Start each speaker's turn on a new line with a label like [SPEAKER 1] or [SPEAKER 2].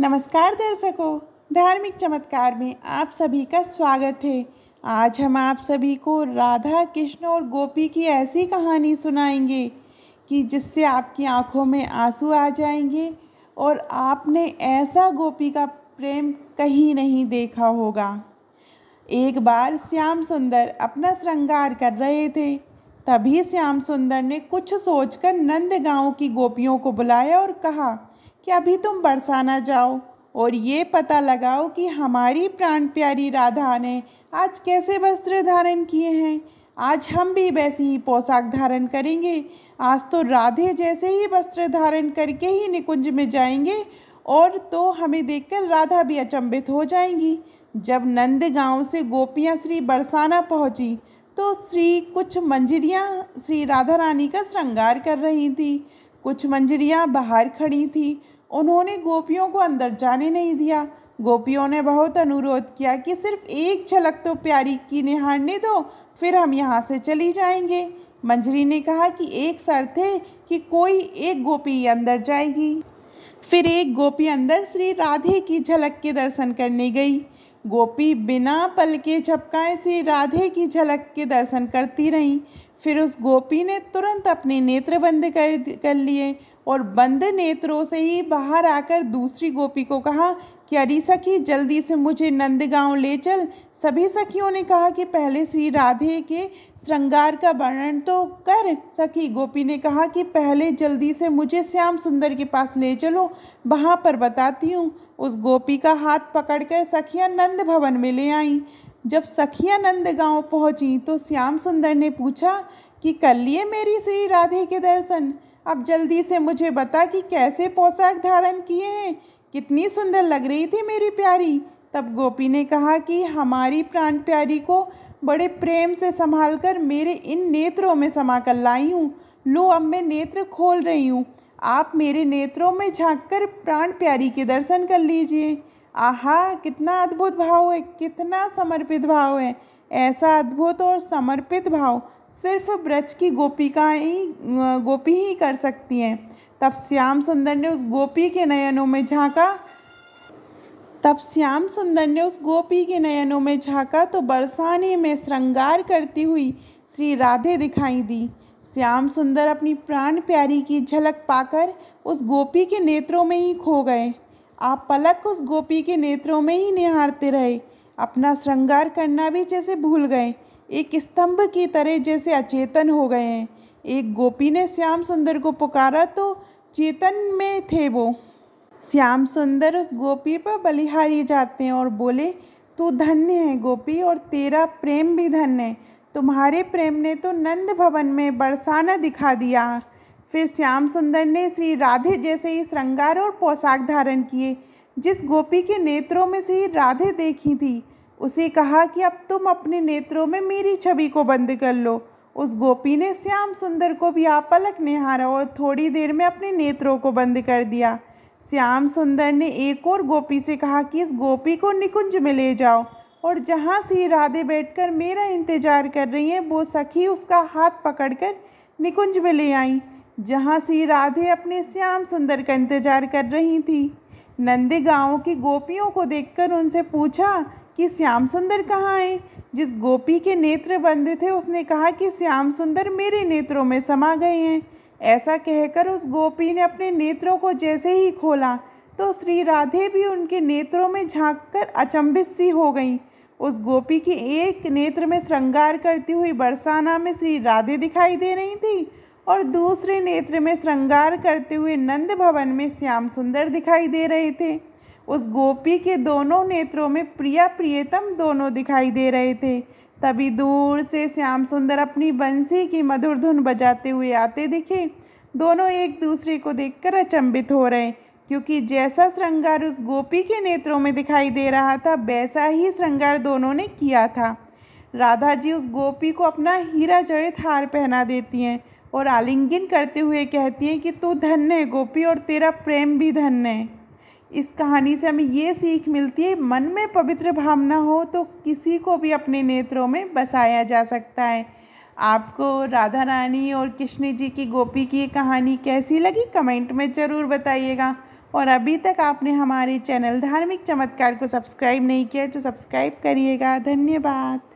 [SPEAKER 1] नमस्कार दर्शकों धार्मिक चमत्कार में आप सभी का स्वागत है आज हम आप सभी को राधा कृष्ण और गोपी की ऐसी कहानी सुनाएंगे कि जिससे आपकी आंखों में आंसू आ जाएंगे और आपने ऐसा गोपी का प्रेम कहीं नहीं देखा होगा एक बार श्याम सुंदर अपना श्रृंगार कर रहे थे तभी श्याम सुंदर ने कुछ सोचकर नंद गांव की गोपियों को बुलाया और कहा कि अभी तुम बरसाना जाओ और ये पता लगाओ कि हमारी प्राण प्यारी राधा ने आज कैसे वस्त्र धारण किए हैं आज हम भी वैसी ही पोशाक धारण करेंगे आज तो राधे जैसे ही वस्त्र धारण करके ही निकुंज में जाएंगे और तो हमें देखकर राधा भी अचंभित हो जाएंगी जब नंद गांव से गोपियां श्री बरसाना पहुंची तो श्री कुछ मंजरियां श्री राधा रानी का श्रृंगार कर रही थी कुछ मंजरियाँ बाहर खड़ी थीं उन्होंने गोपियों को अंदर जाने नहीं दिया गोपियों ने बहुत अनुरोध किया कि सिर्फ एक झलक तो प्यारी की निहारने दो फिर हम यहाँ से चली जाएंगे मंजरी ने कहा कि एक शर्त है कि कोई एक गोपी अंदर जाएगी फिर एक गोपी अंदर श्री राधे की झलक के दर्शन करने गई गोपी बिना पल के झपकाए श्री राधे की झलक के दर्शन करती रहीं फिर उस गोपी ने तुरंत अपने नेत्र बंद कर कर लिए और बंद नेत्रों से ही बाहर आकर दूसरी गोपी को कहा कि अरे सखी जल्दी से मुझे नंदगांव ले चल सभी सखियों ने कहा कि पहले श्री राधे के श्रृंगार का वर्णन तो कर सखी गोपी ने कहा कि पहले जल्दी से मुझे श्याम सुंदर के पास ले चलो वहाँ पर बताती हूँ उस गोपी का हाथ पकड़कर सखियाँ नंद भवन में ले आईं जब सखियाँ नंदगांव पहुँची तो श्याम सुंदर ने पूछा कि कर लिए मेरी श्री राधे के दर्शन अब जल्दी से मुझे बता कि कैसे पोशाक धारण किए हैं कितनी सुंदर लग रही थी मेरी प्यारी तब गोपी ने कहा कि हमारी प्राण प्यारी को बड़े प्रेम से संभाल कर मेरे इन नेत्रों में समा कर लाई हूँ लो अब मैं नेत्र खोल रही हूँ आप मेरे नेत्रों में झाँक कर प्राण प्यारी के दर्शन कर लीजिए आहा कितना अद्भुत भाव है कितना समर्पित भाव है ऐसा अद्भुत और समर्पित भाव सिर्फ ब्रज की गोपिकाएँ ही गोपी ही कर सकती हैं तब श्याम सुंदर ने उस गोपी के नयनों में झांका तब श्याम सुंदर ने उस गोपी के नयनों में झांका तो बरसाने में श्रृंगार करती हुई श्री राधे दिखाई दी श्याम सुंदर अपनी प्राण प्यारी की झलक पाकर उस गोपी के नेत्रों में ही खो गए आप पलक उस गोपी के नेत्रों में ही निहारते रहे अपना श्रृंगार करना भी जैसे भूल गए एक स्तंभ की तरह जैसे अचेतन हो गए हैं एक गोपी ने श्याम सुंदर को पुकारा तो चेतन में थे वो श्याम सुंदर उस गोपी पर बलिहारी जाते हैं और बोले तू धन्य है गोपी और तेरा प्रेम भी धन्य है तुम्हारे प्रेम ने तो नंद भवन में बरसाना दिखा दिया फिर श्याम सुंदर ने श्री राधे जैसे ही श्रृंगार और पोशाक धारण किए जिस गोपी के नेत्रों में श्री राधे देखी थी उसे कहा कि अब तुम अपने नेत्रों में मेरी छवि को बंद कर लो उस गोपी ने श्याम सुंदर को भी आपलक निहारा और थोड़ी देर में अपने नेत्रों को बंद कर दिया श्याम सुंदर ने एक और गोपी से कहा कि इस गोपी को निकुंज में ले जाओ और जहाँ श्री राधे बैठकर मेरा इंतजार कर रही हैं वो सखी उसका हाथ पकड़कर निकुंज में ले आई जहाँ से राधे अपने श्याम सुंदर का इंतजार कर रही थी नंदे गाँव की गोपियों को देखकर उनसे पूछा कि श्याम सुंदर कहाँ हैं जिस गोपी के नेत्र बंद थे उसने कहा कि श्याम सुंदर मेरे नेत्रों में समा गए हैं ऐसा कहकर उस गोपी ने अपने नेत्रों को जैसे ही खोला तो श्री राधे भी उनके नेत्रों में झाँक कर अचंभित सी हो गई उस गोपी के एक नेत्र में श्रृंगार करती हुई बरसाना में श्री राधे दिखाई दे रही थी और दूसरे नेत्र में श्रृंगार करते हुए नंद भवन में श्याम सुंदर दिखाई दे रहे थे उस गोपी के दोनों नेत्रों में प्रिया प्रियतम दोनों दिखाई दे रहे थे तभी दूर से श्याम सुंदर अपनी बंसी की मधुर धुन बजाते हुए आते दिखे दोनों एक दूसरे को देखकर अचंभित हो रहे क्योंकि जैसा श्रृंगार उस गोपी के नेत्रों में दिखाई दे रहा था वैसा ही श्रृंगार दोनों ने किया था राधा जी उस गोपी को अपना हीरा जड़ित हार पहना देती हैं और आलिंगन करते हुए कहती हैं कि तू धन्य है गोपी और तेरा प्रेम भी धन्य है इस कहानी से हमें ये सीख मिलती है मन में पवित्र भावना हो तो किसी को भी अपने नेत्रों में बसाया जा सकता है आपको राधा रानी और कृष्ण जी की गोपी की ये कहानी कैसी लगी कमेंट में ज़रूर बताइएगा और अभी तक आपने हमारे चैनल धार्मिक चमत्कार को सब्सक्राइब नहीं किया तो सब्सक्राइब करिएगा धन्यवाद